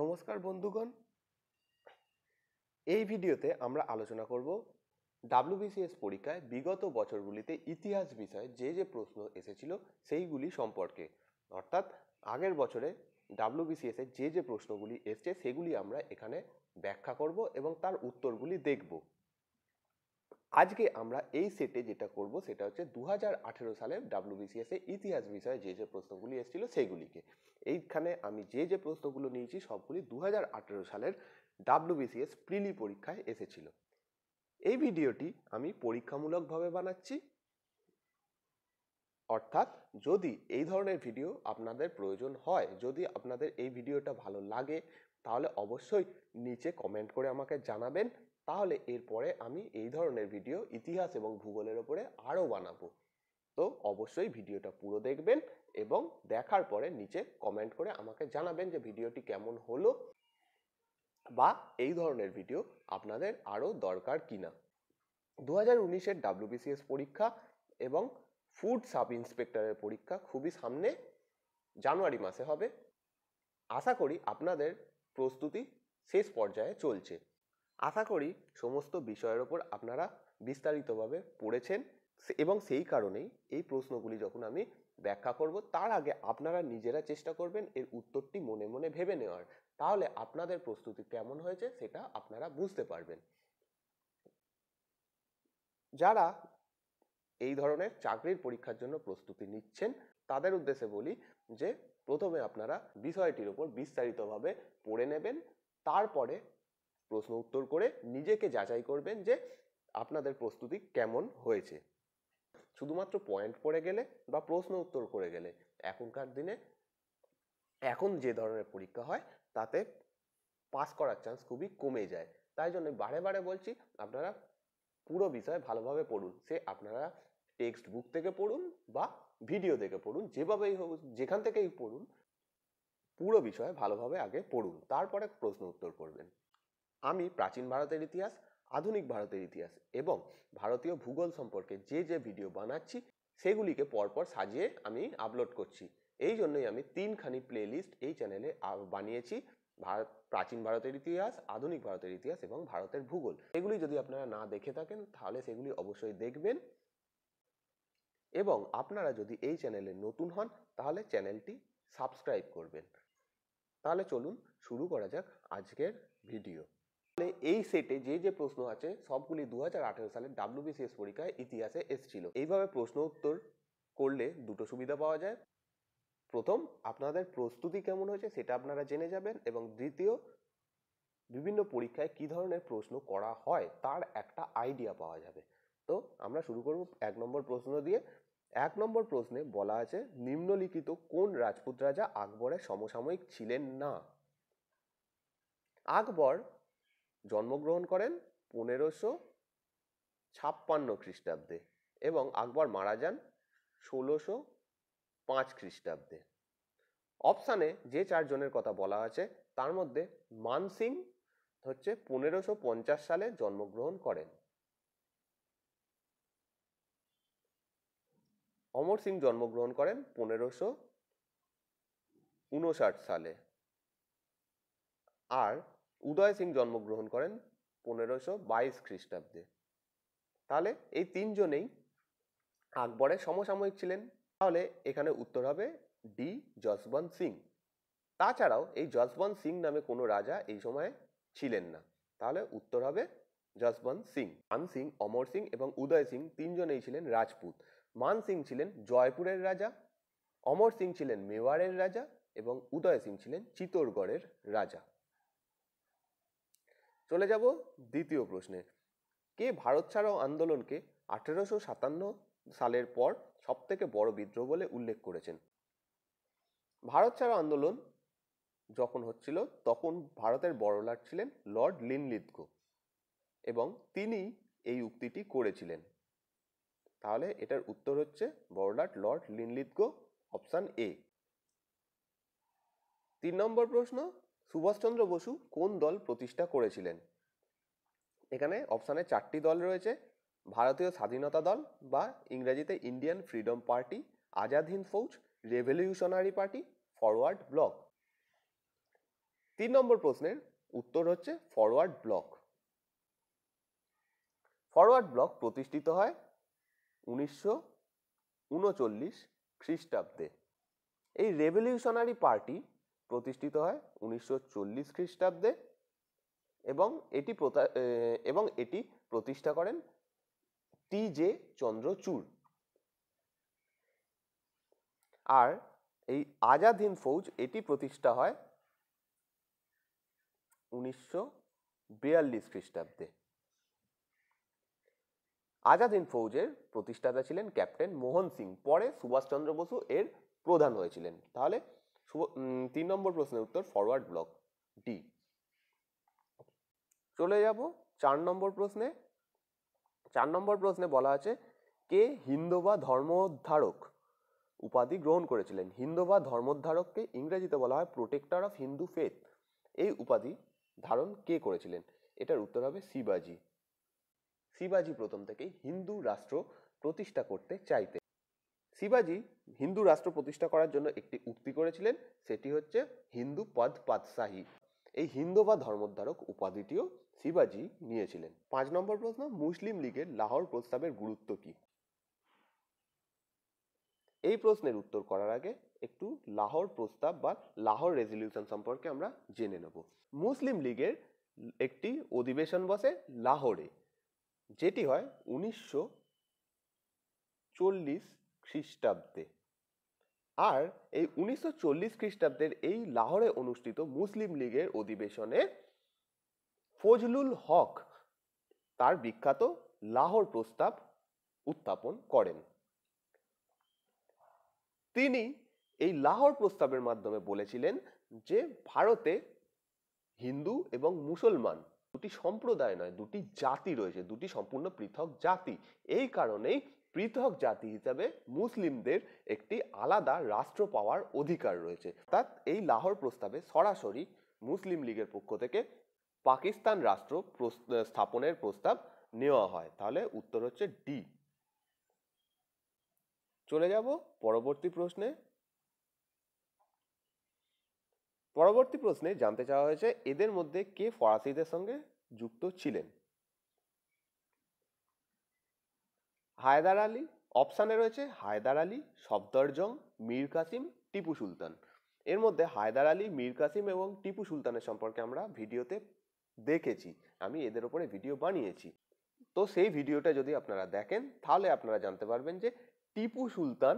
নমস্কার বন্ধুগণ এই ভিডিওতে আমরা আলোচনা করব ডাব্লিউবিসিএস পরীক্ষায় বিগত বছরগুলিতে ইতিহাস বিষয়ে যে যে প্রশ্ন এসেছিল সেইগুলি সম্পর্কে অর্থাৎ আগের বছরে ডাব্লিউবিসিএস এর যে যে প্রশ্নগুলি এসছে সেগুলি আমরা এখানে ব্যাখ্যা করব এবং তার উত্তরগুলি দেখব আজকে আমরা এই সেটে যেটা করব সেটা হচ্ছে দু হাজার আঠেরো সালের ডাব্লিউবিসিএস ইতিহাস বিষয়ে যে যে প্রশ্নগুলি এসেছিল সেইগুলিকে এইখানে আমি যে যে প্রশ্নগুলো নিয়েছি সবগুলি দু হাজার আঠেরো সালের ডাব্লিউবিসিএস প্রিলি পরীক্ষায় এসেছিল এই ভিডিওটি আমি পরীক্ষামূলকভাবে বানাচ্ছি অর্থাৎ যদি এই ধরনের ভিডিও আপনাদের প্রয়োজন হয় যদি আপনাদের এই ভিডিওটা ভালো লাগে তাহলে অবশ্যই নিচে কমেন্ট করে আমাকে জানাবেন তাহলে এরপরে আমি এই ধরনের ভিডিও ইতিহাস এবং ভূগোলের ওপরে আরও বানাবো তো অবশ্যই ভিডিওটা পুরো দেখবেন এবং দেখার পরে নিচে কমেন্ট করে আমাকে জানাবেন যে ভিডিওটি কেমন হলো বা এই ধরনের ভিডিও আপনাদের আরও দরকার কিনা দু হাজার উনিশের ডাব্লিউবিসিএস পরীক্ষা এবং ফুড সাব ইন্সপেক্টরের পরীক্ষা খুবই সামনে জানুয়ারি মাসে হবে আশা করি আপনাদের প্রস্তুতি শেষ পর্যায়ে চলছে আশা করি সমস্ত বিষয়ের ওপর আপনারা বিস্তারিতভাবে পড়েছেন এবং সেই কারণেই এই প্রশ্নগুলি যখন আমি ব্যাখ্যা করব তার আগে আপনারা নিজেরা চেষ্টা করবেন এর উত্তরটি মনে মনে ভেবে নেওয়ার তাহলে আপনাদের প্রস্তুতি কেমন হয়েছে সেটা আপনারা বুঝতে পারবেন যারা এই ধরনের চাকরির পরীক্ষার জন্য প্রস্তুতি নিচ্ছেন তাদের উদ্দেশ্যে বলি যে প্রথমে আপনারা বিষয়টির উপর বিস্তারিতভাবে পড়ে নেবেন তারপরে প্রশ্ন উত্তর করে নিজেকে যাচাই করবেন যে আপনাদের প্রস্তুতি কেমন হয়েছে শুধুমাত্র পয়েন্ট পড়ে গেলে বা প্রশ্ন উত্তর করে গেলে এখনকার দিনে এখন যে ধরনের পরীক্ষা হয় তাতে পাস করার চান্স খুবই কমে যায় তাই জন্য বারে বারে বলছি আপনারা পুরো বিষয় ভালোভাবে পড়ুন সে আপনারা টেক্সট বুক থেকে পড়ুন বা ভিডিও থেকে পড়ুন যেভাবেই হোক যেখান থেকেই পড়ুন পুরো বিষয় ভালোভাবে আগে পড়ুন তারপরে প্রশ্ন উত্তর করবেন আমি প্রাচীন ভারতের ইতিহাস আধুনিক ভারতের ইতিহাস এবং ভারতীয় ভূগোল সম্পর্কে যে যে ভিডিও বানাচ্ছি সেগুলিকে পরপর সাজিয়ে আমি আপলোড করছি এই জন্যই আমি তিনখানি প্লেলিস্ট এই চ্যানেলে বানিয়েছি ভারত প্রাচীন ভারতের ইতিহাস আধুনিক ভারতের ইতিহাস এবং ভারতের ভূগোল এগুলি যদি আপনারা না দেখে থাকেন তাহলে সেগুলি অবশ্যই দেখবেন এবং আপনারা যদি এই চ্যানেলে নতুন হন তাহলে চ্যানেলটি সাবস্ক্রাইব করবেন তাহলে চলুন শুরু করা যাক আজকের ভিডিও তাহলে এই সেটে যে যে প্রশ্ন আছে সবগুলি দু সালে ডাব্লিউবিসিএস পরীক্ষায় ইতিহাসে এসেছিল এইভাবে প্রশ্ন উত্তর করলে দুটো সুবিধা পাওয়া যায় প্রথম আপনাদের প্রস্তুতি কেমন হয়েছে সেটা আপনারা জেনে যাবেন এবং দ্বিতীয় বিভিন্ন পরীক্ষায় কি ধরনের প্রশ্ন করা হয় তার একটা আইডিয়া পাওয়া যাবে তো আমরা শুরু করব এক নম্বর প্রশ্ন দিয়ে এক নম্বর প্রশ্নে বলা আছে নিম্নলিখিত কোন রাজপুত রাজা আকবরের সমসাময়িক ছিলেন না আকবর জন্মগ্রহণ করেন পনেরোশো ছাপ্পান্ন খ্রিস্টাব্দে এবং আকবর মারা যান ষোলোশো পাঁচ খ্রিস্টাব্দে অপশানে যে চারজনের কথা বলা আছে তার মধ্যে মানসিং হচ্ছে পনেরোশো পঞ্চাশ সালে জন্মগ্রহণ করেন অমর সিং জন্মগ্রহণ করেন পনেরোশো উনষাট সালে আর উদয় সিং জন্মগ্রহণ করেন পনেরোশো বাইশ খ্রিস্টাব্দে তাহলে এই তিনজনেই আকবরের সমসাময়িক ছিলেন তাহলে এখানে উত্তর হবে ডি যশবন্ত সিং তাছাড়াও এই যশবন্ত সিং নামে কোনো রাজা এই সময়ে ছিলেন না তাহলে উত্তর হবে যশবন্ত সিং মান সিং অমর সিং এবং উদয় সিং তিনজনেই ছিলেন রাজপুত মান সিং ছিলেন জয়পুরের রাজা অমর সিং ছিলেন মেওয়ারের রাজা এবং উদয় সিং ছিলেন চিতোরগড়ের রাজা চলে যাব দ্বিতীয় প্রশ্নে কে ভারত ছাড়াও আন্দোলনকে আঠেরোশো সাতান্ন সালের পর সবথেকে বড় বিদ্রোহ বলে উল্লেখ করেছেন ভারত ছাড়ো আন্দোলন যখন হচ্ছিল তখন ভারতের বড়লাট ছিলেন লর্ড লিনলিদকো এবং তিনি এই উক্তিটি করেছিলেন তাহলে এটার উত্তর হচ্ছে বড়লাট লর্ড লিনলিদকো অপশান এ তিন নম্বর প্রশ্ন সুভাষচন্দ্র বসু কোন দল প্রতিষ্ঠা করেছিলেন এখানে অপশানে চারটি দল রয়েছে ভারতীয় স্বাধীনতা দল বা ইংরেজিতে Indian freedom party Azad Hind Fauj revolutionary party forward bloc তিন নম্বর প্রশ্নের উত্তর হচ্ছে ফরওয়ার্ড ব্লক ফরওয়ার্ড ব্লক প্রতিষ্ঠিত হয় উনিশশো উনচল্লিশ খ্রিস্টাব্দে এই রেভলিউশনারি পার্টি প্রতিষ্ঠিত হয় উনিশশো চল্লিশ খ্রিস্টাব্দে এবং এটি এবং এটি প্রতিষ্ঠা করেন টি জে চন্দ্রচূড় আর এই আজাদ হিন্দ ফৌজ এটি প্রতিষ্ঠা হয় উনিশশো বিয়াল্লিশ খ্রিস্টাব্দে আজাদ হিন্দ ফৌজের প্রতিষ্ঠাতা ছিলেন ক্যাপ্টেন মোহন সিং পরে সুভাষচন্দ্র বসু এর প্রধান হয়েছিলেন তাহলে তিন নম্বর প্রশ্নের উত্তর ফরওয়ার্ড ব্লক ডি চলে যাব চার নম্বর প্রশ্নে চার নম্বর প্রশ্নে বলা আছে কে হিন্দবা ধর্মোদ্ধারক উপাধি গ্রহণ করেছিলেন বা ধর্মোদ্ধারককে ইংরেজিতে বলা হয় প্রোটেক্টর অফ হিন্দু ফেথ এই উপাধি ধারণ কে করেছিলেন এটার উত্তর হবে শিবাজি শিবাজি প্রথম থেকেই হিন্দু রাষ্ট্র প্রতিষ্ঠা করতে চাইতে শিবাজি হিন্দু রাষ্ট্র প্রতিষ্ঠা করার জন্য একটি উক্তি করেছিলেন সেটি হচ্ছে হিন্দু পদ পাতশাহী এই হিন্দু বা ধর্মোদ্ধারক উপাধিটিও শিবাজি নিয়েছিলেন পাঁচ নম্বর প্রশ্ন মুসলিম লীগের লাহোর প্রস্তাবের গুরুত্ব কি এই প্রশ্নের উত্তর করার আগে একটু লাহোর প্রস্তাব বা লাহোর রেজলিউশন সম্পর্কে আমরা জেনে নেব মুসলিম লীগের একটি অধিবেশন বসে লাহোরে যেটি হয় উনিশশো চল্লিশ খ্রিস্টাব্দে আর এই উনিশশো খ্রিস্টাব্দের এই লাহোরে অনুষ্ঠিত মুসলিম লীগের অধিবেশনে ফজলুল হক তার বিখ্যাত লাহোর প্রস্তাব উত্থাপন করেন তিনি এই লাহোর প্রস্তাবের মাধ্যমে বলেছিলেন যে ভারতে হিন্দু এবং মুসলমান দুটি সম্প্রদায় নয় দুটি জাতি রয়েছে দুটি সম্পূর্ণ পৃথক জাতি এই কারণেই পৃথক জাতি হিসাবে মুসলিমদের একটি আলাদা রাষ্ট্র পাওয়ার অধিকার রয়েছে অর্থাৎ এই লাহোর প্রস্তাবে সরাসরি মুসলিম লীগের পক্ষ থেকে পাকিস্তান রাষ্ট্র স্থাপনের প্রস্তাব নেওয়া হয় তাহলে উত্তর হচ্ছে ডি চলে যাব পরবর্তী প্রশ্নে পরবর্তী প্রশ্নে জানতে চাওয়া হয়েছে এদের মধ্যে কে ফরাসিদের সঙ্গে যুক্ত ছিলেন হায়দার আলী অপশানে রয়েছে হায়দার আলী সফদরজং মীর কাসিম টিপু সুলতান এর মধ্যে হায়দার আলী মীর কাসিম এবং টিপু সুলতানের সম্পর্কে আমরা ভিডিওতে দেখেছি আমি এদের ওপরে ভিডিও বানিয়েছি তো সেই ভিডিওটা যদি আপনারা দেখেন তাহলে আপনারা জানতে পারবেন যে টিপু সুলতান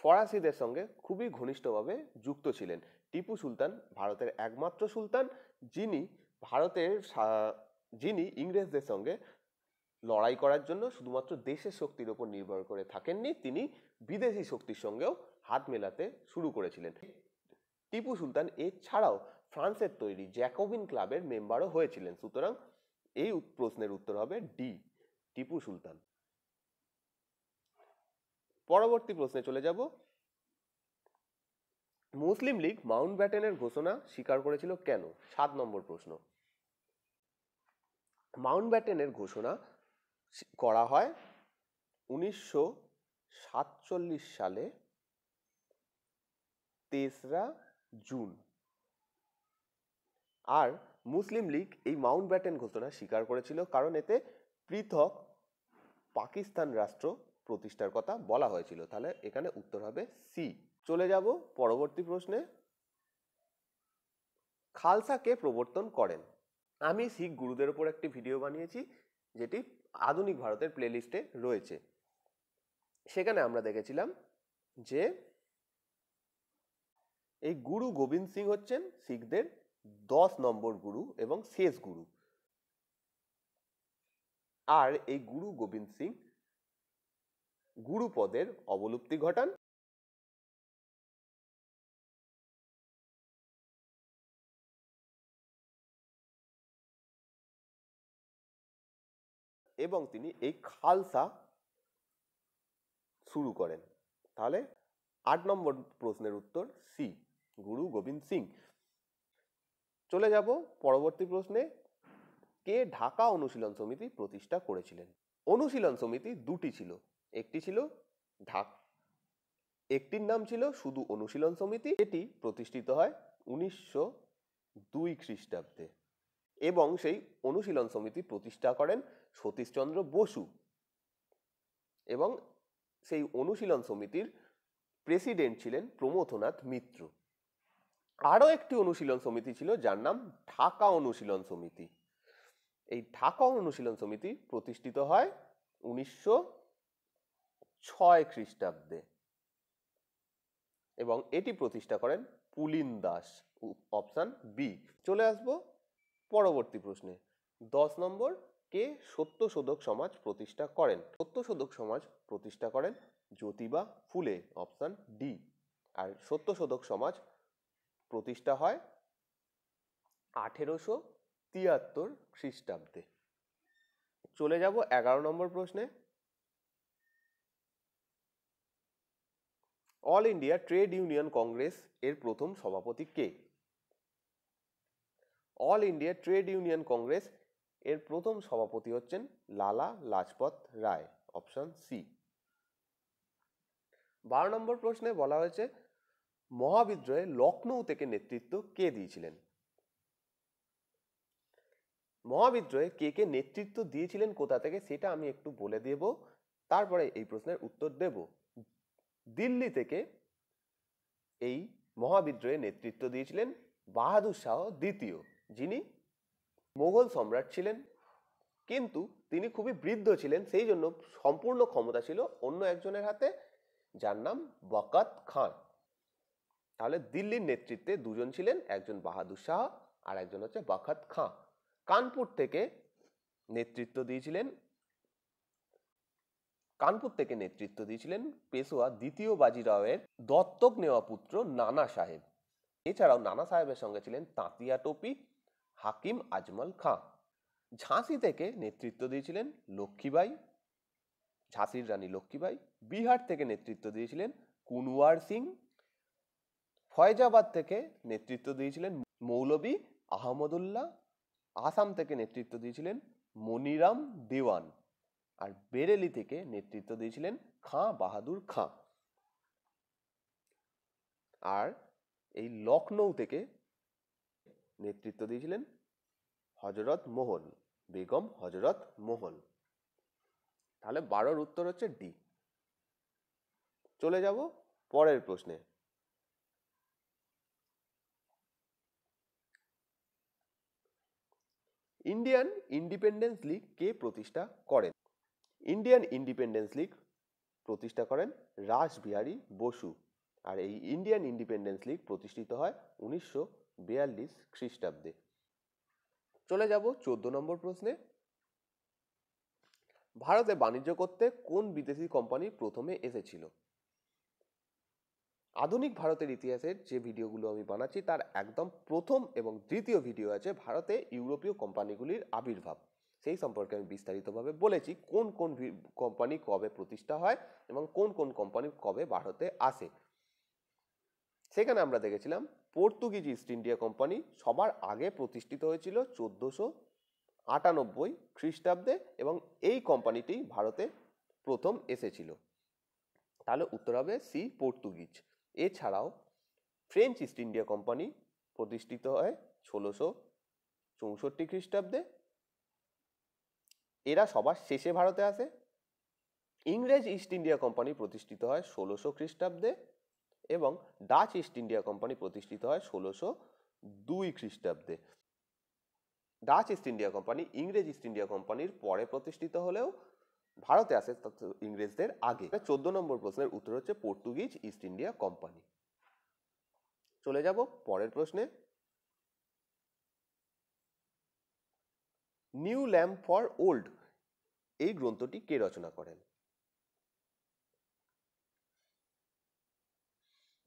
ফরাসিদের সঙ্গে খুবই ঘনিষ্ঠভাবে যুক্ত ছিলেন টিপু সুলতান ভারতের একমাত্র সুলতান যিনি ভারতের যিনি ইংরেজদের সঙ্গে লড়াই করার জন্য শুধুমাত্র দেশের শক্তির ওপর নির্ভর করে থাকেননি তিনি বিদেশি শক্তির সঙ্গেও হাত মেলাতে শুরু করেছিলেন টিপু সুলতান এছাড়াও ফ্রান্সের তৈরি জ্যাকোবিন ক্লাবের মেম্বারও হয়েছিলেন সুতরাং এই প্রশ্নের উত্তর হবে ডি টিপু সুলতান পরবর্তী প্রশ্নে চলে যাব মুসলিম লীগ মাউন্ট ব্যাটেনের ঘোষণা স্বীকার করেছিল কেন সাত নম্বর প্রশ্ন মাউন্ট ব্যাটেনের ঘোষণা করা হয় উনিশশো সাতচল্লিশ সালে তেসরা জুন আর মুসলিম লীগ এই মাউন্ট ব্যাটেন ঘোষণা স্বীকার করেছিল কারণ এতে পৃথক পাকিস্তান রাষ্ট্র প্রতিষ্ঠার কথা বলা হয়েছিল তাহলে এখানে উত্তর হবে সি চলে যাব পরবর্তী প্রশ্নে খালসাকে প্রবর্তন করেন আমি শিখ গুরুদের উপর একটি ভিডিও বানিয়েছি যেটি আধুনিক ভারতের প্লেলিস্টে রয়েছে সেখানে আমরা দেখেছিলাম যে এই গুরু গোবিন্দ সিং হচ্ছেন শিখদের দশ নম্বর গুরু এবং শেষ গুরু আর এই গুরু গোবিন্দ সিং গুরুপদের অবলুপ্তি ঘটান এবং তিনি এই খালসা শুরু করেন তাহলে আট নম্বর প্রশ্নের উত্তর সি গুরু গোবিন্দ সিং চলে যাব পরবর্তী প্রশ্নে কে ঢাকা অনুশীলন সমিতি প্রতিষ্ঠা করেছিলেন অনুশীলন সমিতি দুটি ছিল একটি ছিল ঢাক একটির নাম ছিল শুধু অনুশীলন সমিতি এটি প্রতিষ্ঠিত হয় উনিশশো দুই খ্রিস্টাব্দে এবং সেই অনুশীলন সমিতি প্রতিষ্ঠা করেন সতীশচন্দ্র বসু এবং সেই অনুশীলন সমিতির প্রেসিডেন্ট ছিলেন প্রমথনাথ মিত্র আরও একটি অনুশীলন সমিতি ছিল যার নাম ঢাকা অনুশীলন সমিতি এই ঢাকা অনুশীলন সমিতি প্রতিষ্ঠিত হয় উনিশশো ছয় খ্রিস্টাব্দে এবং এটি প্রতিষ্ঠা করেন পুলিন দাস অপশান বি চলে আসব পরবর্তী প্রশ্নে দশ নম্বর কে সত্যশোধক সমাজ প্রতিষ্ঠা করেন সত্যশোধক সমাজ প্রতিষ্ঠা করেন জ্যোতিবা ফুলে অপশান ডি আর সত্যশোধক সমাজ প্রতিষ্ঠা হয় আঠেরোশো তিয়াত্তর খ্রিস্টাব্দে চলে যাব এগারো নম্বর প্রশ্নে All India Trade Union Congress এর প্রথম সভাপতি কে All India Trade Union Congress এর প্রথম সভাপতি হচ্ছেন লালা লাজপত রায় অপশন সি বারো নম্বর প্রশ্নে বলা হয়েছে মহাবিদ্রোহে লখনৌ থেকে নেতৃত্ব কে দিয়েছিলেন মহাবিদ্রোহে কে কে নেতৃত্ব দিয়েছিলেন কোথা থেকে সেটা আমি একটু বলে দেব তারপরে এই প্রশ্নের উত্তর দেব দিল্লি থেকে এই মহাবিদ্রোহে নেতৃত্ব দিয়েছিলেন বাহাদুর শাহ দ্বিতীয় যিনি মোগল সম্রাট ছিলেন কিন্তু তিনি খুবই বৃদ্ধ ছিলেন সেই জন্য সম্পূর্ণ ক্ষমতা ছিল অন্য একজনের হাতে যার নাম বকাত খান তাহলে দিল্লির নেতৃত্বে দুজন ছিলেন একজন বাহাদুর শাহ আর একজন হচ্ছে বাখাত খাঁ কানপুর থেকে নেতৃত্ব দিয়েছিলেন কানপুর থেকে নেতৃত্ব দিয়েছিলেন পেশোয়া দ্বিতীয় বাজিরাওয়ের দত্তক নেওয়া পুত্র নানা সাহেব এছাড়াও নানা সাহেবের সঙ্গে ছিলেন তাঁতিয়া টোপি হাকিম আজমল খাঁ ঝাঁসি থেকে নেতৃত্ব দিয়েছিলেন লক্ষ্মীবাই ঝাঁসির রানী লক্ষ্মীবাই বিহার থেকে নেতৃত্ব দিয়েছিলেন কুনওয়ার সিং ফয়জাবাদ থেকে নেতৃত্ব দিয়েছিলেন মৌলবী আহমদুল্লাহ আসাম থেকে নেতৃত্ব দিয়েছিলেন মনিরাম দেওয়ান আর বেরেলি থেকে নেতৃত্ব দিয়েছিলেন খাঁ বাহাদুর খাঁ আর এই লখনৌ থেকে নেতৃত্ব দিয়েছিলেন হজরত মোহন বেগম হজরত মোহন তাহলে বারোর উত্তর হচ্ছে ডি চলে যাব পরের প্রশ্নে ইন্ডিয়ান ইন্ডিপেন্ডেন্স লীগ কে প্রতিষ্ঠা করেন ইন্ডিয়ান ইন্ডিপেন্ডেন্স লীগ প্রতিষ্ঠা করেন রাসবিহারী বসু আর এই ইন্ডিয়ান ইন্ডিপেন্ডেন্স লীগ প্রতিষ্ঠিত হয় উনিশশো বিয়াল্লিশ খ্রিস্টাব্দে চলে যাব চোদ্দ নম্বর প্রশ্নে ভারতে বাণিজ্য করতে কোন বিদেশি কোম্পানি প্রথমে এসেছিল আধুনিক ভারতের ইতিহাসের যে ভিডিওগুলো আমি বানাচ্ছি তার একদম প্রথম এবং দ্বিতীয় ভিডিও আছে ভারতে ইউরোপীয় কোম্পানিগুলির আবির্ভাব সেই সম্পর্কে আমি বিস্তারিতভাবে বলেছি কোন কোন কোম্পানি কবে প্রতিষ্ঠা হয় এবং কোন কোন কোম্পানি কবে ভারতে আসে সেখানে আমরা দেখেছিলাম পর্তুগিজ ইস্ট ইন্ডিয়া কোম্পানি সবার আগে প্রতিষ্ঠিত হয়েছিল চোদ্দোশো আটানব্বই খ্রিস্টাব্দে এবং এই কোম্পানিটি ভারতে প্রথম এসেছিল তাহলে উত্তর হবে সি পর্তুগিজ এছাড়াও ফ্রেঞ্চ ইস্ট ইন্ডিয়া কোম্পানি প্রতিষ্ঠিত হয় ষোলোশো চৌষট্টি খ্রিস্টাব্দে এরা সবার শেষে ভারতে আসে ইংরেজ ইস্ট ইন্ডিয়া কোম্পানি প্রতিষ্ঠিত হয় ষোলোশো খ্রিস্টাব্দে এবং ডাচ ইস্ট ইন্ডিয়া কোম্পানি প্রতিষ্ঠিত হয় ষোলোশো দুই খ্রিস্টাব্দে ডাচ ইস্ট ইন্ডিয়া কোম্পানি ইংরেজ ইস্ট ইন্ডিয়া কোম্পানির পরে প্রতিষ্ঠিত হলেও ভারতে আসে ইংরেজদের আগে চোদ্দ নম্বর প্রশ্নের উত্তর হচ্ছে পর্তুগিজ ইস্ট ইন্ডিয়া কোম্পানি চলে যাব পরের প্রশ্নে নিউ ল্যাম্প ফর ওল্ড এই গ্রন্থটি কে রচনা করেন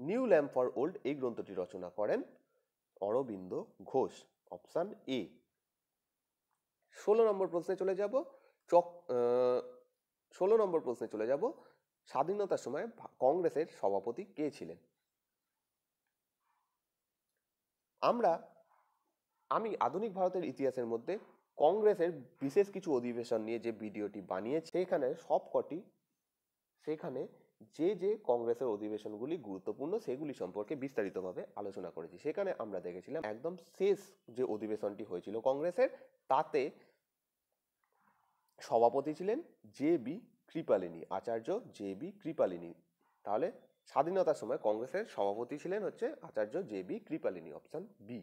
নিউ ল্যাম্প ফর ওল্ড এই গ্রন্থটি রচনা করেন অরবিন্দ ঘোষ অপশান এ ষোলো নম্বর প্রশ্নে চলে যাব চক ষোলো নম্বর প্রশ্নে চলে যাব স্বাধীনতার সময় কংগ্রেসের সভাপতি কে ছিলেন আমরা আমি আধুনিক ভারতের ইতিহাসের মধ্যে কংগ্রেসের বিশেষ কিছু অধিবেশন নিয়ে যে ভিডিওটি বানিয়েছে সেখানে সবকটি সেখানে যে যে কংগ্রেসের অধিবেশনগুলি গুরুত্বপূর্ণ সেগুলি সম্পর্কে বিস্তারিতভাবে আলোচনা করেছি সেখানে আমরা দেখেছিলাম একদম শেষ যে অধিবেশনটি হয়েছিল কংগ্রেসের তাতে সভাপতি ছিলেন J B Kripalani Acharya J B Kripalani তাহলে স্বাধীনতার সময় কংগ্রেসের সভাপতি ছিলেন হচ্ছে Acharya J B Kripalani option B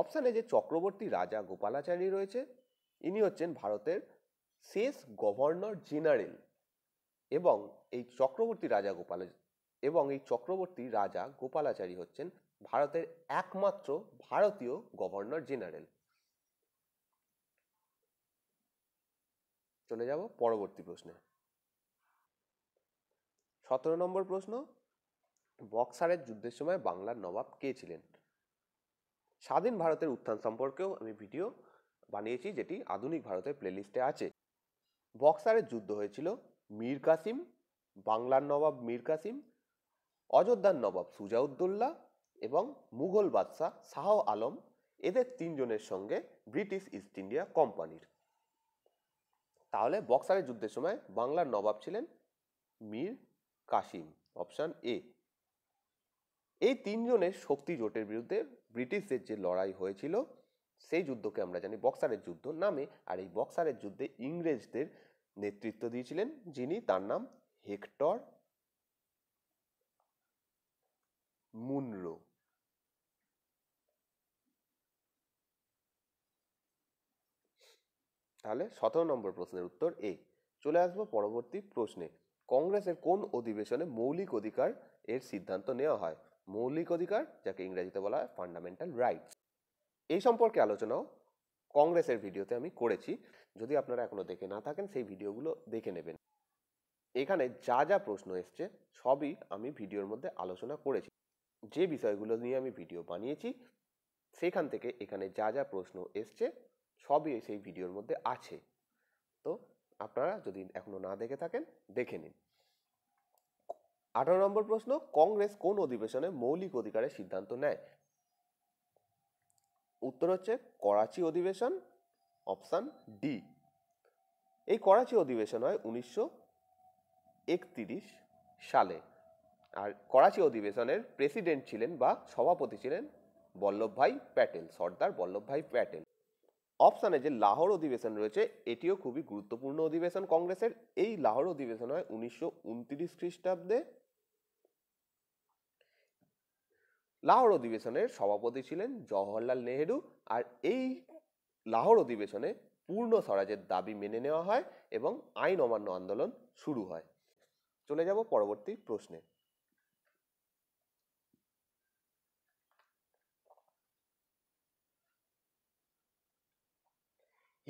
অপশানে যে চক্রবর্তী রাজা গোপালাচারী রয়েছে ইনি হচ্ছেন ভারতের শেষ গভর্নর জেনারেল এবং এই চক্রবর্তী রাজা গোপাল এবং এই চক্রবর্তী রাজা গোপালাচারী হচ্ছেন ভারতের একমাত্র ভারতীয় গভর্নর জেনারেল চলে যাব পরবর্তী প্রশ্নে সতেরো নম্বর প্রশ্ন বক্সারের যুদ্ধের সময় বাংলার নবাব কে ছিলেন স্বাধীন ভারতের উত্থান সম্পর্কেও আমি ভিডিও বানিয়েছি যেটি আধুনিক ভারতের প্লেলিস্টে আছে বক্সারের যুদ্ধ হয়েছিল মীর কাসিম বাংলার নবাব মীর কাসিম অযোধ্যার নবাব সুজাউদ্দৌল্লা এবং মুঘল বাদশাহ শাহ আলম এদের তিনজনের সঙ্গে ব্রিটিশ ইস্ট ইন্ডিয়া কোম্পানির তাহলে বক্সারের যুদ্ধের সময় বাংলার নবাব ছিলেন মীর কাসিম অপশান এ এই তিনজনের শক্তি জোটের বিরুদ্ধে ব্রিটিশদের যে লড়াই হয়েছিল সেই যুদ্ধকে আমরা জানি বক্সারের যুদ্ধ নামে আর এই বক্সারের যুদ্ধে ইংরেজদের নেতৃত্ব দিয়েছিলেন যিনি তার নাম হেক্টর মুনরো তাহলে সতেরো নম্বর প্রশ্নের উত্তর এ চলে আসবো পরবর্তী প্রশ্নে কংগ্রেসের কোন অধিবেশনে মৌলিক অধিকার এর সিদ্ধান্ত নেওয়া হয় মৌলিক অধিকার যাকে ইংরেজিতে বলা হয় ফান্ডামেন্টাল রাইটস এই সম্পর্কে আলোচনাও কংগ্রেসের ভিডিওতে আমি করেছি যদি আপনারা এখনও দেখে না থাকেন সেই ভিডিওগুলো দেখে নেবেন এখানে যা যা প্রশ্ন এসছে সবই আমি ভিডিওর মধ্যে আলোচনা করেছি যে বিষয়গুলো নিয়ে আমি ভিডিও বানিয়েছি সেখান থেকে এখানে যা যা প্রশ্ন এসছে সবই সেই ভিডিওর মধ্যে আছে তো আপনারা যদি এখনও না দেখে থাকেন দেখে নিন আঠারো নম্বর প্রশ্ন কংগ্রেস কোন অধিবেশনে মৌলিক অধিকারের সিদ্ধান্ত নেয় উত্তর হচ্ছে করাচি অধিবেশন অপশান ডি এই করাচি অধিবেশন হয় উনিশশো সালে আর করাচি অধিবেশনের প্রেসিডেন্ট ছিলেন বা সভাপতি ছিলেন বল্লভভাই প্যাটেল সর্দার বল্লভভাই প্যাটেল অপশানে যে লাহোর অধিবেশন রয়েছে এটিও খুবই গুরুত্বপূর্ণ অধিবেশন কংগ্রেসের এই লাহোর অধিবেশন হয় উনিশশো খ্রিস্টাব্দে লাহোর অধিবেশনের সভাপতি ছিলেন জওহরলাল নেহেরু আর এই লাহোর অধিবেশনে পূর্ণ স্বরাজের দাবি মেনে নেওয়া হয় এবং আইন অমান্য আন্দোলন শুরু হয় চলে যাব পরবর্তী প্রশ্নে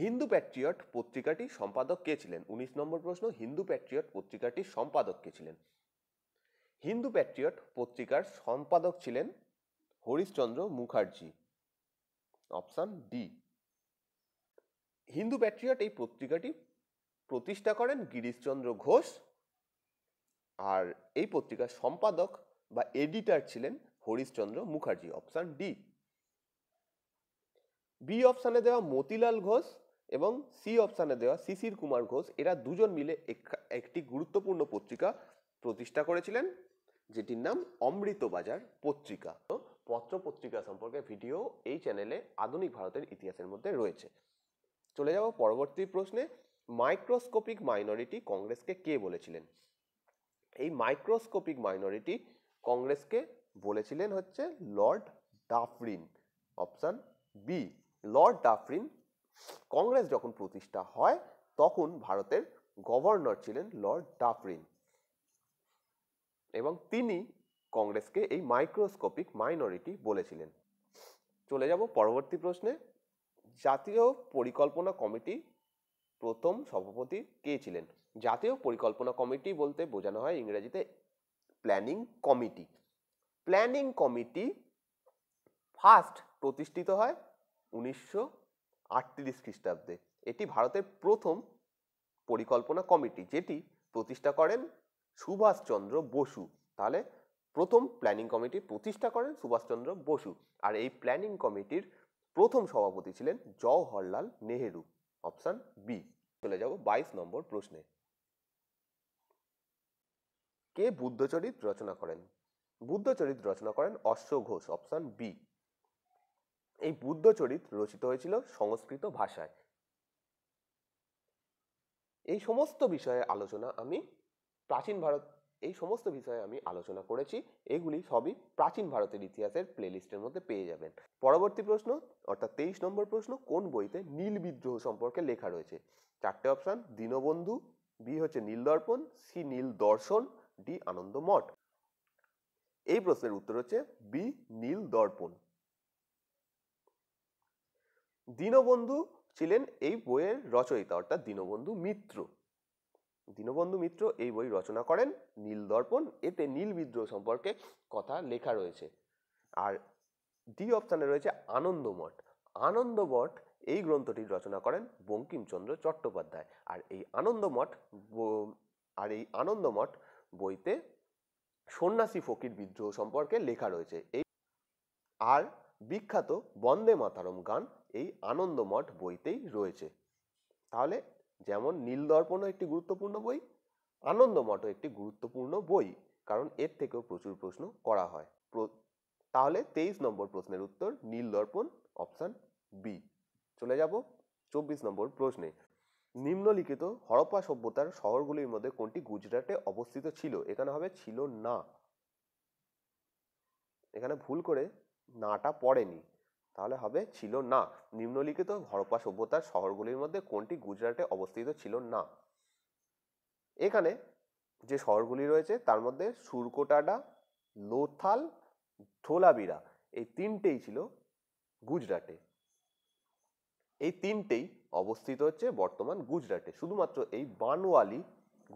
হিন্দু প্যাট্রিয়ট পত্রিকাটি সম্পাদক কে ছিলেন উনিশ নম্বর প্রশ্ন হিন্দু প্যাট্রিয়ট পত্রিকাটির সম্পাদক কে ছিলেন হিন্দু প্যাট্রিয়ট পত্রিকার সম্পাদক ছিলেন Harishchandra Mukherjee option D Hindu Patriot এই পত্রিকাটি প্রতিষ্ঠা করেন গিরিশচন্দ্র ঘোষ আর এই পত্রিকার সম্পাদক বা এডিটার ছিলেন Harishchandra Mukherjee option D B অপশানে দেওয়া মতিলাল ঘোষ এবং সি অপশানে দেওয়া শিশির কুমার ঘোষ এরা দুজন মিলে একটি গুরুত্বপূর্ণ পত্রিকা প্রতিষ্ঠা করেছিলেন যেটির নাম অমৃতবাজার পত্রিকা পত্র পত্রিকা সম্পর্কে ভিডিও এই চ্যানেলে আধুনিক ভারতের ইতিহাসের মধ্যে রয়েছে চলে যাব পরবর্তী প্রশ্নে মাইক্রোস্কোপিক মাইনরিটি কংগ্রেসকে কে বলেছিলেন এই মাইক্রোস্কোপিক মাইনরিটি কংগ্রেসকে বলেছিলেন হচ্ছে Lord Dufferin option B Lord Dufferin Congress যখন প্রতিষ্ঠা হয় তখন ভারতের গভর্নর ছিলেন লর্ড ডাফরিন এবং তিনি কংগ্রেসকে এই মাইক্রোস্কোপিক মাইনরিটি বলেছিলেন চলে যাব পরবর্তী প্রশ্নে জাতীয় পরিকল্পনা কমিটি প্রথম সভাপতি কে ছিলেন জাতীয় পরিকল্পনা কমিটি বলতে বোঝানো হয় ইংরেজিতে planning committee planning committee first প্রতিষ্ঠিত হয় উনিশশো আটত্রিশ খ্রিস্টাব্দে এটি ভারতের প্রথম পরিকল্পনা কমিটি যেটি প্রতিষ্ঠা করেন সুভাষচন্দ্র বসু তাহলে প্রথম প্ল্যানিং কমিটি প্রতিষ্ঠা করেন সুভাষচন্দ্র বসু আর এই প্ল্যানিং কমিটির প্রথম সভাপতি ছিলেন জওহরলাল নেহেরু অপশান বি চলে যাব বাইশ নম্বর প্রশ্নে কে বুদ্ধচরিত রচনা করেন বুদ্ধচরিত রচনা করেন অশ্ব ঘোষ অপশান বি এই বুদ্ধচরিত রচিত হয়েছিল সংস্কৃত ভাষায় এই সমস্ত বিষয়ে আলোচনা আমি প্রাচীন ভারত এই সমস্ত বিষয়ে আমি আলোচনা করেছি এগুলি সবই প্রাচীন ভারতের ইতিহাসের প্লেলিস্টের মধ্যে পেয়ে যাবেন পরবর্তী প্রশ্ন অর্থাৎ তেইশ নম্বর প্রশ্ন কোন বইতে নীল বিদ্রোহ সম্পর্কে লেখা রয়েছে চারটে অপশান দীনবন্ধু বি হচ্ছে নীল দর্পণ সি নীল দর্শন ডি আনন্দ মঠ এই প্রশ্নের উত্তর হচ্ছে বি নীল দর্পণ দীনবন্ধু ছিলেন এই বইয়ের রচয়িতা অর্থাৎ দীনবন্ধু মিত্র দীনবন্ধু মিত্র এই বই রচনা করেন নীল দর্পণ এতে নীল বিদ্রোহ সম্পর্কে কথা লেখা রয়েছে আর ডি অপশানে রয়েছে আনন্দমঠ আনন্দমঠ এই গ্রন্থটি রচনা করেন বঙ্কিমচন্দ্র চট্টোপাধ্যায় আর এই আনন্দমঠ আর এই আনন্দমঠ বইতে সন্ন্যাসী ফকির বিদ্রোহ সম্পর্কে লেখা রয়েছে এই আর বিখ্যাত বন্দে মাতারম গান এই আনন্দমঠ বইতেই রয়েছে তাহলে যেমন নীলদর্পণও একটি গুরুত্বপূর্ণ বই আনন্দমঠও একটি গুরুত্বপূর্ণ বই কারণ এর থেকেও প্রচুর প্রশ্ন করা হয় তাহলে তেইশ নম্বর প্রশ্নের উত্তর নীল দর্পণ অপশান বি চলে যাব চব্বিশ নম্বর প্রশ্নে নিম্নলিখিত হরপ্পা সভ্যতার শহরগুলির মধ্যে কোনটি গুজরাটে অবস্থিত ছিল এখানে হবে ছিল না এখানে ভুল করে নাটা পড়েনি তাহলে হবে ছিল না নিম্নলিখিত হরপ্পা সভ্যতার শহরগুলির মধ্যে কোনটি গুজরাটে অবস্থিত ছিল না এখানে যে শহরগুলি রয়েছে তার মধ্যে সুরকোটাডা লোথাল ধোলাবিরা এই তিনটেই ছিল গুজরাটে এই তিনটেই অবস্থিত হচ্ছে বর্তমান গুজরাটে শুধুমাত্র এই বানওয়ালি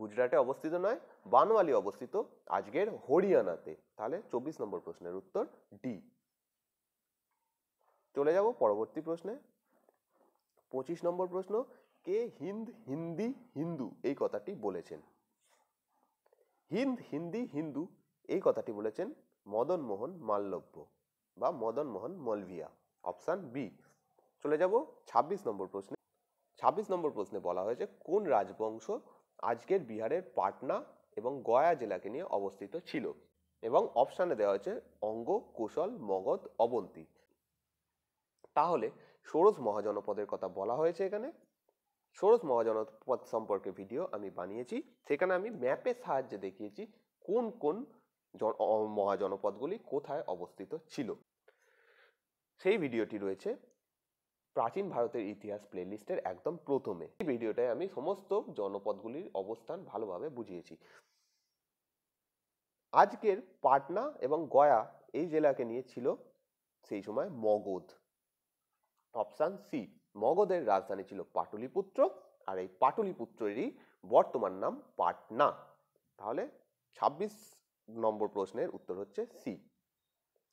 গুজরাটে অবস্থিত নয় বানওয়ালি অবস্থিত আজকের হরিয়ানাতে তাহলে চব্বিশ নম্বর প্রশ্নের উত্তর ডি চলে যাব পরবর্তী প্রশ্নে পঁচিশ নম্বর প্রশ্ন কে হিন্দ হিন্দি হিন্দু এই কথাটি বলেছেন হিন্দ হিন্দি হিন্দু এই কথাটি বলেছেন মদন মোহন মাল্লব্য বা মদন মোহন মলভিয়া অপশান বি চলে যাব ২৬ নম্বর প্রশ্নে ২৬ নম্বর প্রশ্নে বলা হয়েছে কোন রাজবংশ আজকের বিহারের পাটনা এবং গয়া জেলাকে নিয়ে অবস্থিত ছিল এবং অপশানে দেওয়া হয়েছে অঙ্গ কুশল মগধ অবন্তী তাহলে ষোড়শ মহাজনপদের কথা বলা হয়েছে এখানে ষোড়শ মহাজনপদ সম্পর্কে ভিডিও আমি বানিয়েছি সেখানে আমি ম্যাপের সাহায্যে দেখিয়েছি কোন কোন মহাজনপদগুলি কোথায় অবস্থিত ছিল সেই ভিডিওটি রয়েছে প্রাচীন ভারতের ইতিহাস প্লেলিস্টের একদম প্রথমে এই ভিডিওটায় আমি সমস্ত জনপদগুলির অবস্থান ভালোভাবে বুঝিয়েছি আজকের পাটনা এবং গয়া এই জেলাকে নিয়ে ছিল সেই সময় মগধ অপশান সি মগধের রাজধানী ছিল পাটলিপুত্র আর এই পাটলিপুত্রেরই বর্তমান নাম পাটনা তাহলে ২৬ নম্বর প্রশ্নের উত্তর হচ্ছে সি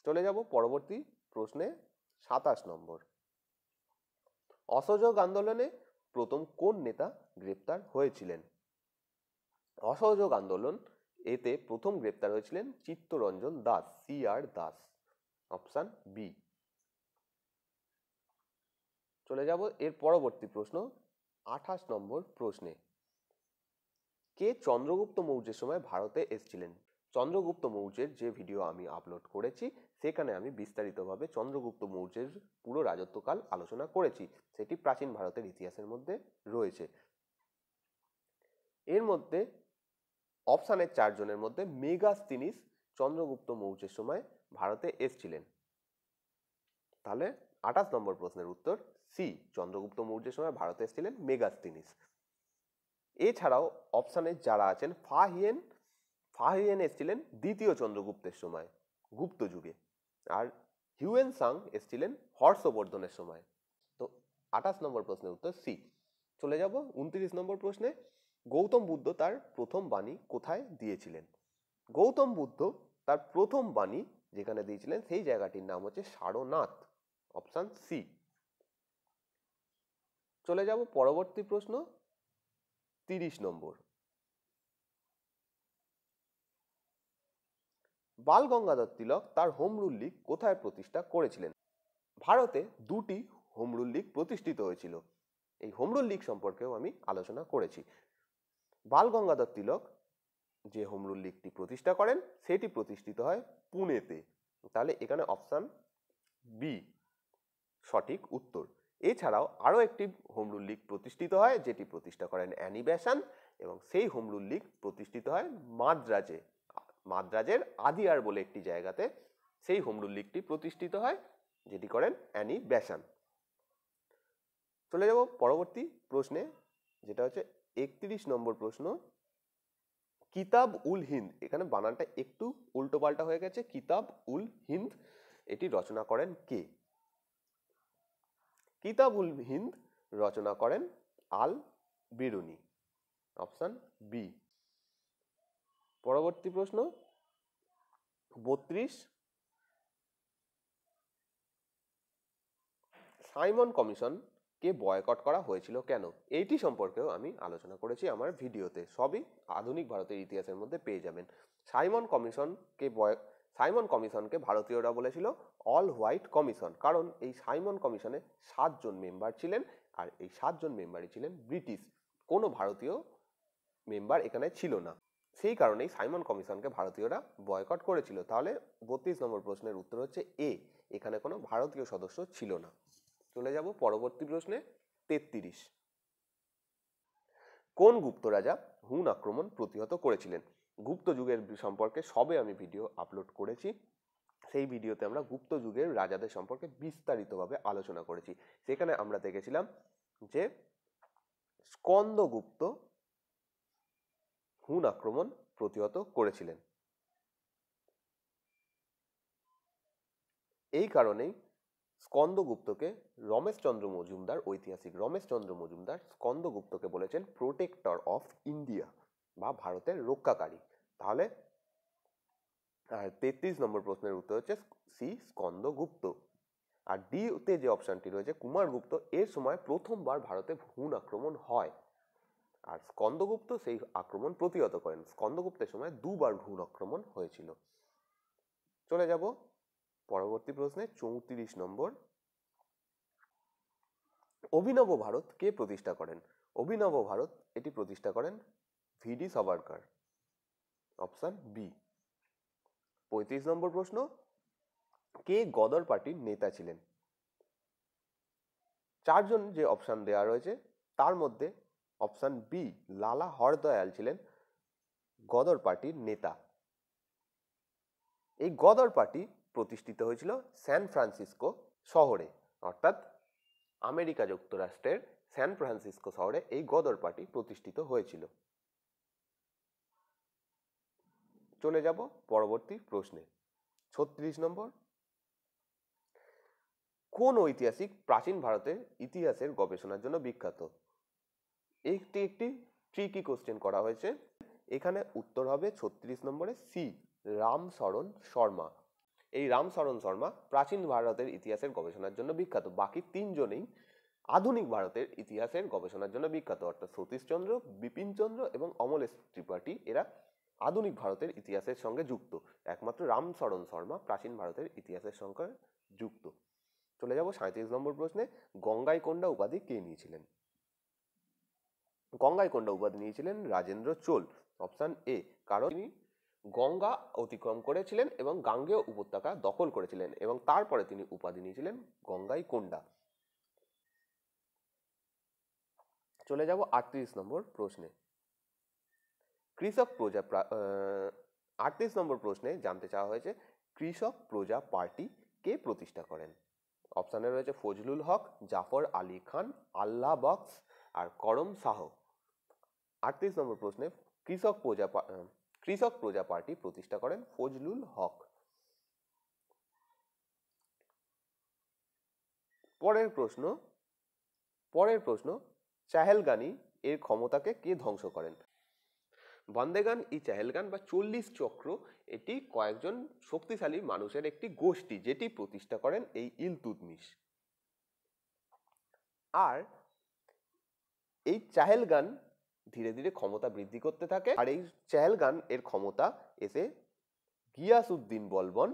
চলে যাব পরবর্তী প্রশ্নে সাতাশ নম্বর অসহযোগ আন্দোলনে প্রথম কোন নেতা গ্রেপ্তার হয়েছিলেন অসহযোগ আন্দোলন এতে প্রথম গ্রেপ্তার হয়েছিলেন Chittaranjan Das C R Das option B চলে যাব এর পরবর্তী প্রশ্ন আঠাশ নম্বর প্রশ্নে কে চন্দ্রগুপ্ত মৌর্যের সময় ভারতে এসেছিলেন চন্দ্রগুপ্ত মৌর্যের যে ভিডিও আমি আপলোড করেছি সেখানে আমি বিস্তারিতভাবে চন্দ্রগুপ্ত মৌর্যের পুরো রাজত্বকাল আলোচনা করেছি সেটি প্রাচীন ভারতের ইতিহাসের মধ্যে রয়েছে এর মধ্যে অপশানের চারজনের মধ্যে মেগাস্তিনিস চন্দ্রগুপ্ত মৌর্যের সময় ভারতে এসছিলেন তাহলে আঠাশ নম্বর প্রশ্নের উত্তর সি চন্দ্রগুপ্ত মৌর্যের সময় ভারতে এসেছিলেন মেগাস্তিনিস এছাড়াও অপশানে যারা আছেন ফাহিয়েন ফাহিয়েন এসেছিলেন দ্বিতীয় চন্দ্রগুপ্তের সময় গুপ্ত যুগে আর হিউয়েন সাং এসেছিলেন হর্ষবর্ধনের সময় তো আঠাশ নম্বর প্রশ্নের উত্তর সি চলে যাব উনত্রিশ নম্বর প্রশ্নে গৌতম বুদ্ধ তার প্রথম বাণী কোথায় দিয়েছিলেন গৌতম বুদ্ধ তার প্রথম বাণী যেখানে দিয়েছিলেন সেই জায়গাটির নাম হচ্ছে সারনাথ অপশান সি চলে যাব পরবর্তী প্রশ্ন তিরিশ নম্বর বাল গঙ্গাধর তিলক তার হোমরুল লীগ কোথায় প্রতিষ্ঠা করেছিলেন ভারতে দুটি হোমরুল লীগ প্রতিষ্ঠিত হয়েছিল এই হোমরুল লীগ সম্পর্কেও আমি আলোচনা করেছি বাল গঙ্গাধর তিলক যে হোমরুল লীগটি প্রতিষ্ঠা করেন সেটি প্রতিষ্ঠিত হয় পুনেতে তাহলে এখানে অপশান বি সঠিক উত্তর এছাড়াও আরও একটি হোমরুল লীগ প্রতিষ্ঠিত হয় যেটি প্রতিষ্ঠা করেন অ্যানি ব্যাসান এবং সেই হোমরুল লীগ প্রতিষ্ঠিত হয় মাদ্রাজে মাদ্রাজের আদিয়ার বলে একটি জায়গাতে সেই হোমরুল লীগটি প্রতিষ্ঠিত হয় যেটি করেন অ্যানি ব্যাসান চলে যাব পরবর্তী প্রশ্নে যেটা হচ্ছে একত্রিশ নম্বর প্রশ্ন কিতাব উল হিন্দ এখানে বানানটা একটু উল্টোপাল্টা হয়ে গেছে কিতাব উল হিন্দ এটি রচনা করেন কে কিতাবুল হিন্দ রচনা করেন আল বিরুনি অপশান বি পরবর্তী প্রশ্ন বত্রিশ সাইমন কমিশন কে বয়কট করা হয়েছিল কেন এইটি সম্পর্কেও আমি আলোচনা করেছি আমার ভিডিওতে সবই আধুনিক ভারতের ইতিহাসের মধ্যে পেয়ে যাবেন সাইমন কমিশনকে বয় সাইমন কমিশনকে ভারতীয়রা বলেছিল অল হোয়াইট কমিশন কারণ এই সাইমন কমিশনে সাতজন মেম্বার ছিলেন আর এই সাতজন মেম্বারই ছিলেন ব্রিটিশ কোনো ভারতীয় মেম্বার এখানে ছিল না সেই কারণেই সাইমন কমিশনকে ভারতীয়রা বয়কট করেছিল তাহলে বত্রিশ নম্বর প্রশ্নের উত্তর হচ্ছে এ এখানে কোনো ভারতীয় সদস্য ছিল না চলে যাব পরবর্তী প্রশ্নে তেত্রিশ কোন গুপ্ত রাজা হুন আক্রমণ প্রতিহত করেছিলেন গুপ্ত যুগের সম্পর্কে সবে আমি ভিডিও আপলোড করেছি সেই ভিডিওতে আমরা গুপ্ত যুগের রাজাদের সম্পর্কে বিস্তারিতভাবে আলোচনা করেছি সেখানে আমরা দেখেছিলাম যে স্কন্দগুপ্ত হুন আক্রমণ প্রতিহত করেছিলেন এই কারণেই স্কন্দগুপ্তকে রমেশচন্দ্র মজুমদার ঐতিহাসিক রমেশচন্দ্র মজুমদার স্কন্দগুপ্তকে বলেছেন প্রোটেক্টর অফ ইন্ডিয়া বা ভারতের রক্ষাকারী তাহলে আর তেত্রিশ নম্বর প্রশ্নের উত্তর হচ্ছে সি স্কন্দগুপ্ত আর ডিতে যে অপশানটি রয়েছে কুমারগুপ্ত এর সময় প্রথমবার ভারতে হুন আক্রমণ হয় আর স্কন্দগুপ্ত সেই আক্রমণ প্রতিহত করেন স্কন্দগুপ্তের সময় দুবার হুন আক্রমণ হয়েছিল চলে যাব পরবর্তী প্রশ্নে চৌত্রিশ নম্বর অভিনব ভারত কে প্রতিষ্ঠা করেন অভিনব ভারত এটি প্রতিষ্ঠা করেন ভিডি সাভারকার অপশান বি পঁয়ত্রিশ নম্বর প্রশ্ন কে গদর পার্টির নেতা ছিলেন চারজন যে অপশান দেওয়া রয়েছে তার মধ্যে অপশান বি লালা হরদয়াল ছিলেন গদর পার্টির নেতা এই গদর পার্টি প্রতিষ্ঠিত হয়েছিল স্যান ফ্রান্সিসকো শহরে অর্থাৎ আমেরিকা যুক্তরাষ্ট্রের স্যান ফ্রান্সিসকো শহরে এই গদর পার্টি প্রতিষ্ঠিত হয়েছিল চলে যাব পরবর্তী প্রশ্নে ছত্রিশ নম্বর কোন ঐতিহাসিক প্রাচীন ভারতের ইতিহাসের গবেষণার জন্য বিখ্যাত একটি একটি ট্রিকি কোশ্চেন করা হয়েছে এখানে উত্তর হবে ছত্রিশ নম্বরে সি রামশরণ শর্মা এই রামশরণ শর্মা প্রাচীন ভারতের ইতিহাসের গবেষণার জন্য বিখ্যাত বাকি তিনজনেই আধুনিক ভারতের ইতিহাসের গবেষণার জন্য বিখ্যাত অর্থাৎ সতীশচন্দ্র বিপিনচন্দ্র এবং অমলেশ ত্রিপাঠী এরা আধুনিক ভারতের ইতিহাসের সঙ্গে যুক্ত একমাত্র রামচরণ শর্মা প্রাচীন ভারতের ইতিহাসের সঙ্গে যুক্ত চলে যাব সাঁত্রিশ নম্বর প্রশ্নে গঙ্গাইকোন্ডা উপাধি কে নিয়েছিলেন গঙ্গাইকোন্ডা উপাধি নিয়েছিলেন রাজেন্দ্র চোল অপশান এ কারণ তিনি গঙ্গা অতিক্রম করেছিলেন এবং গাঙ্গেয় উপত্যকা দখল করেছিলেন এবং তারপরে তিনি উপাধি নিয়েছিলেন গঙ্গাইকোন্ডা চলে যাব আটত্রিশ নম্বর প্রশ্নে কৃষক প্রজা আটত্রিশ নম্বর প্রশ্নে জানতে চাওয়া হয়েছে কৃষক প্রজা পার্টি কে প্রতিষ্ঠা করেন অপশানে রয়েছে ফজলুল হক জাফর আলী খান আল্লাহ বক্স আর করম শাহ আটত্রিশ নম্বর প্রশ্নে কৃষক প্রজা কৃষক প্রজা পার্টি প্রতিষ্ঠা করেন ফজলুল হক পরের প্রশ্ন পরের প্রশ্ন চাহেলগানি এর ক্ষমতাকে কে ধ্বংস করেন বন্দেগান ই চাহেলগান বা চল্লিশ চক্র এটি কয়েকজন শক্তিশালী মানুষের একটি গোষ্ঠী যেটি প্রতিষ্ঠা করেন এই ইলতুদমিস আর এই চাহেলগান ধীরে ধীরে ক্ষমতা বৃদ্ধি করতে থাকে আর এই চাহেলগান এর ক্ষমতা এসে গিয়াসুদ্দিন বলবন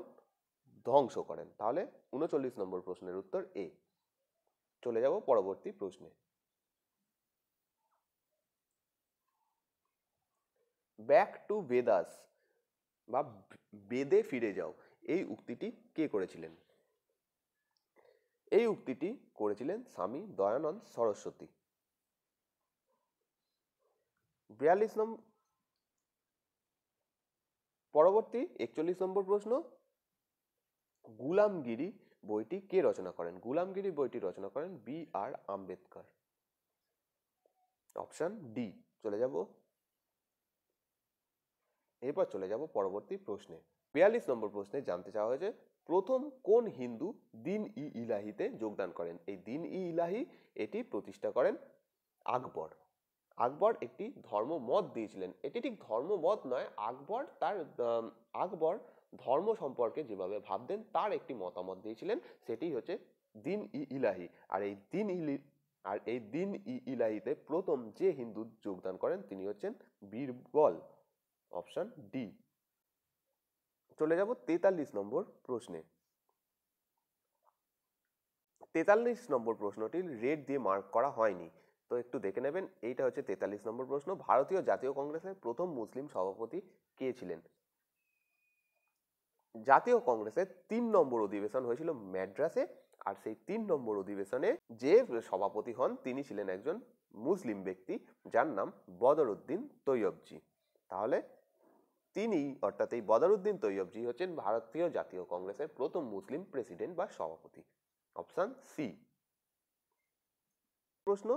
ধ্বংস করেন তাহলে উনচল্লিশ নম্বর প্রশ্নের উত্তর এ চলে যাব পরবর্তী প্রশ্নে ব্যাক টু বেদাস বা বেদে ফিরে যাও এই উক্তিটি কে করেছিলেন এই উক্তিটি করেছিলেন স্বামী দয়ানন্দ সরস্বতী বিয়াল্লিশ নম্বর পরবর্তী একচল্লিশ নম্বর প্রশ্ন গুলামগিরি বইটি কে রচনা করেন গুলামগিরি বইটি রচনা করেন B R Ambedkar option D চলে যাব এরপর চলে যাব পরবর্তী প্রশ্নে বিয়াল্লিশ নম্বর প্রশ্নে জানতে চাওয়া হয়েছে প্রথম কোন হিন্দু দিন ই ইলাহিতে যোগদান করেন এই দিন ই ইলাহি এটি প্রতিষ্ঠা করেন আকবর আকবর একটি ধর্মমত দিয়েছিলেন এটি ঠিক ধর্মমত নয় আকবর তার আকবর ধর্ম সম্পর্কে যেভাবে ভাবতেন তার একটি মতামত দিয়েছিলেন সেটি হচ্ছে দিন ই ইলাহি আর এই দিন ইলি আর এই দিন ই ইলাহিতে প্রথম যে হিন্দু যোগদান করেন তিনি হচ্ছেন বীরবল অপশান ডি চলে যাব তেতাল্লিশ নম্বর প্রশ্নে তেতাল্লিশ নম্বর প্রশ্নটি রেড দিয়ে মার্ক করা হয়নি তো একটু দেখে নেবেন এইটা হচ্ছে তেতাল্লিশ নম্বর প্রশ্ন ভারতীয় জাতীয় কংগ্রেসের প্রথম মুসলিম সভাপতি কে ছিলেন জাতীয় কংগ্রেসের তিন নম্বর অধিবেশন হয়েছিল ম্যাড্রাসে আর সেই তিন নম্বর অধিবেশনে যে সভাপতি হন তিনি ছিলেন একজন মুসলিম ব্যক্তি যার নাম বদরউদ্দিন তৈয়বজি তাহলে তিনি অর্থাৎ এই বদারুদ্দিন তৈয়বজি হচ্ছেন ভারতীয় জাতীয় কংগ্রেসের প্রথম মুসলিম প্রেসিডেন্ট বা সভাপতি অপশান সি প্রশ্ন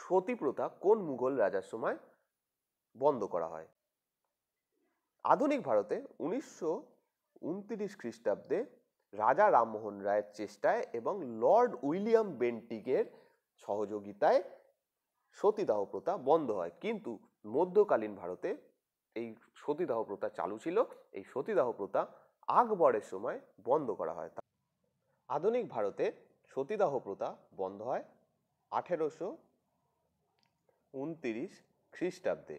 সতী প্রথা কোন মুঘল রাজার সময় বন্ধ করা হয় আধুনিক ভারতে উনিশশো উনত্রিশ খ্রিস্টাব্দে রাজা রামমোহন রায়ের চেষ্টায় এবং লর্ড উইলিয়াম বেন্টিকের সহযোগিতায় সতীদাহ প্রথা বন্ধ হয় কিন্তু মধ্যকালীন ভারতে এই সতীদাহ প্রথা চালু ছিল এই সতীদাহ প্রথা আকবরের সময় বন্ধ করা হয় আধুনিক ভারতে সতীদাহ প্রথা বন্ধ হয় আঠেরোশো উনতিরিশ খ্রিস্টাব্দে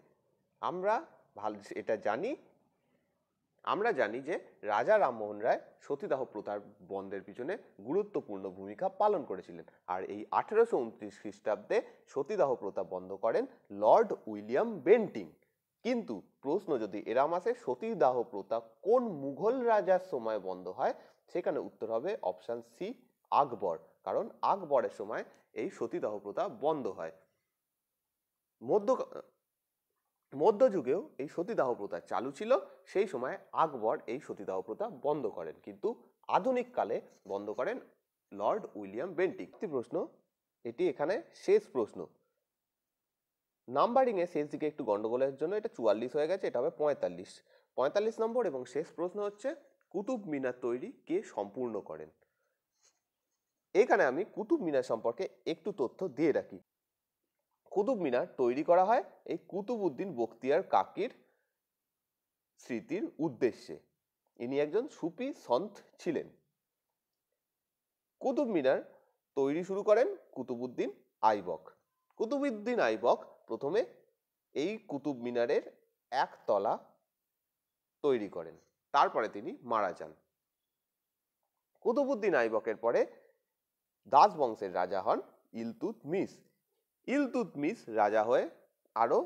আমরা ভাল এটা জানি আমরা জানি যে রাজা রামমোহন রায় সতীদাহ প্রথার বন্ধের পিছনে গুরুত্বপূর্ণ ভূমিকা পালন করেছিলেন আর এই আঠেরোশো উনত্রিশ খ্রিস্টাব্দে সতীদাহ প্রথা বন্ধ করেন লর্ড উইলিয়াম বেন্টিং কিন্তু প্রশ্ন যদি এরাম আসে সতীদাহ প্রথা কোন মুঘল রাজার সময় বন্ধ হয় সেখানে উত্তর হবে অপশান সি আকবর কারণ আকবরের সময় এই সতীদাহ প্রথা বন্ধ হয় মধ্য মধ্যযুগেও এই সতীদাহ প্রথা চালু ছিল সেই সময় আকবর এই সতীদাহ প্রথা বন্ধ করেন কিন্তু আধুনিক কালে বন্ধ করেন লর্ড উইলিয়াম বেন্টিক প্রশ্ন এটি এখানে শেষ প্রশ্ন নাম্বারিংয়ে শেষ দিকে একটু গন্ডগোলের জন্য এটা চুয়াল্লিশ হয়ে গেছে এটা হবে পঁয়তাল্লিশ পঁয়তাল্লিশ নম্বর এবং শেষ প্রশ্ন হচ্ছে কুতুব মিনার তৈরি কে সম্পূর্ণ করেন এখানে আমি কুতুব মিনার সম্পর্কে একটু তথ্য দিয়ে রাখি কুতুব মিনার তৈরি করা হয় এই কুতুবউদ্দিন বখতিয়ার কাকির স্মৃতির উদ্দেশ্যে ইনি একজন সুপি সন্ত ছিলেন কুতুব মিনার তৈরি শুরু করেন কুতুবউদ্দিন আইবক কুতুবউদ্দিন আইবক প্রথমে এই কুতুব মিনারের এক তলা তৈরি করেন তারপরে তিনি মারা যান কুতুবউদ্দিন আইবকের পরে দাস বংশের রাজা হন মিস ইলতুতমিস রাজা হয়ে আরও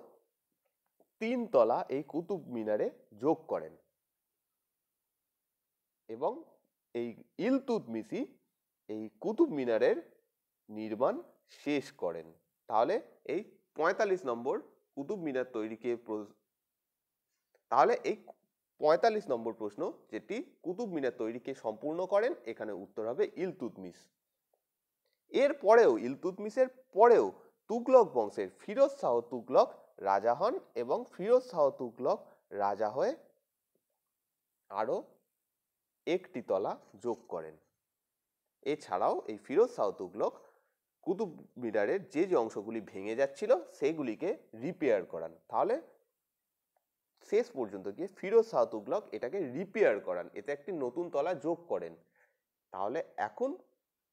তলা এই কুতুব মিনারে যোগ করেন এবং এই ইলতুতমিসি এই কুতুব মিনারের নির্মাণ শেষ করেন তাহলে এই পঁয়তাল্লিশ নম্বর কুতুব মিনার তৈরিকে তাহলে এই পঁয়তাল্লিশ নম্বর প্রশ্ন যেটি কুতুব মিনার তৈরিকে সম্পূর্ণ করেন এখানে উত্তর হবে ইলতুতমিস এর পরেও ইলতুতমিসের পরেও তুগলক বংশের ফিরোজ শাহ তুগলক রাজা হন এবং ফিরোজ শাহ তুগলক রাজা হয়ে আরও একটি তলা যোগ করেন এছাড়াও এই ফিরোজ শাহ তুগলক কুতুব মিনারের যে যে অংশগুলি ভেঙে যাচ্ছিল সেইগুলিকে রিপেয়ার করান তাহলে শেষ পর্যন্ত গিয়ে ফিরোজ শাহ তুগলক এটাকে রিপেয়ার করান এতে একটি নতুন তলা যোগ করেন তাহলে এখন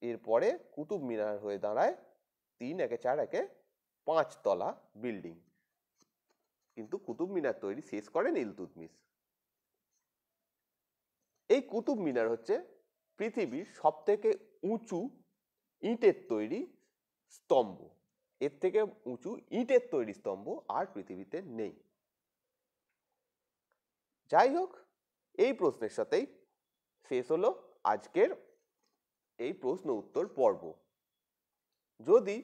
এরপরে কুতুব মিনার হয়ে দাঁড়ায় তিন একে চার একে পাঁচতলা বিল্ডিং কিন্তু কুতুব মিনার তৈরি শেষ করেন ইলতুতমিস এই কুতুব মিনার হচ্ছে পৃথিবীর সবথেকে উঁচু ইটের তৈরি স্তম্ভ এর থেকে উঁচু ইটের তৈরি স্তম্ভ আর পৃথিবীতে নেই যাই হোক এই প্রশ্নের সাথেই শেষ হলো আজকের এই প্রশ্ন উত্তর পর্ব যদি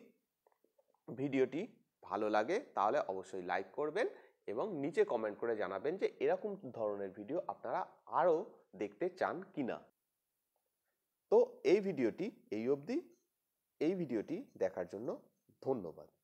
ভিডিওটি ভালো লাগে তাহলে অবশ্যই লাইক করবেন এবং নিচে কমেন্ট করে জানাবেন যে এরকম ধরনের ভিডিও আপনারা আরও দেখতে চান কি না তো এই ভিডিওটি এই অবধি এই ভিডিওটি দেখার জন্য ধন্যবাদ